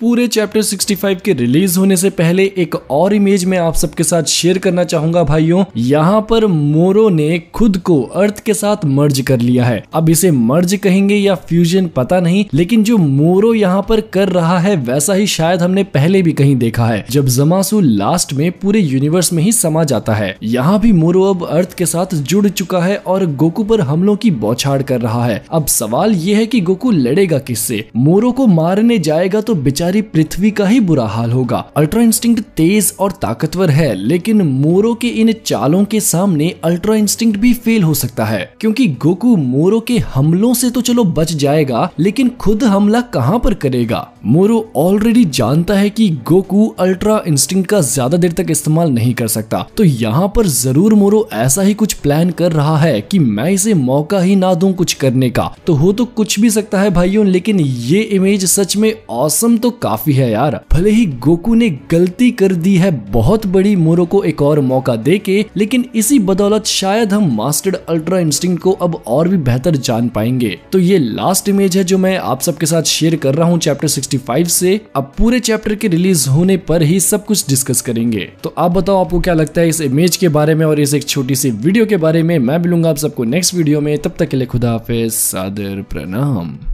पूरे चैप्टर 65 के रिलीज होने से पहले एक और इमेज मैं आप सबके साथ शेयर करना चाहूंगा भाइयों यहाँ पर मोरो ने खुद को अर्थ के साथ मर्ज कर लिया है अब इसे मर्ज कहेंगे या फ्यूजन पता नहीं लेकिन जो मोरो यहाँ पर कर रहा है वैसा ही शायद हमने पहले भी कहीं देखा है जब जमासू लास्ट में पूरे यूनिवर्स में ही समा जाता है यहाँ भी मोरो अब अर्थ के साथ जुड़ चुका है और गोकू पर हमलों की बौछाड़ कर रहा है अब सवाल ये है की गोकू लड़ेगा किससे मोरो को मारने जाएगा तो बिचार बेचारी पृथ्वी का ही बुरा हाल होगा अल्ट्रा इंस्टिंक्ट तेज और ताकतवर है लेकिन मोरो के इन चालों के सामने अल्ट्रा इंस्टिंक्ट भी फेल हो सकता है क्योंकि गोकू मोरो के हमलों से तो चलो बच जाएगा लेकिन खुद हमला कहाँ पर करेगा मोरो ऑलरेडी जानता है कि गोकू अल्ट्रा इंस्टिंग का ज्यादा देर तक इस्तेमाल नहीं कर सकता तो यहाँ पर जरूर मोरो ऐसा ही कुछ प्लान कर रहा है की मैं इसे मौका ही ना दू कुछ करने का तो हो तो कुछ भी सकता है भाइयों लेकिन ये इमेज सच में औसम तो काफी है यार भले ही गोकू ने गलती कर दी है बहुत बड़ी मोरो को एक और मौका दे के लेकिन इसी बदौलत शायद हम मास्टर्ड अल्ट्रा इंस्टिंग को अब और भी बेहतर जान पाएंगे तो ये लास्ट इमेज है जो मैं आप सबके साथ शेयर कर रहा हूँ चैप्टर 65 से अब पूरे चैप्टर के रिलीज होने पर ही सब कुछ डिस्कस करेंगे तो आप बताओ आपको क्या लगता है इस इमेज के बारे में और इस एक छोटी सी वीडियो के बारे में मैं मिलूंगा आप सबको नेक्स्ट वीडियो में तब तक के लिए खुदा हाफिज सादर प्रणाम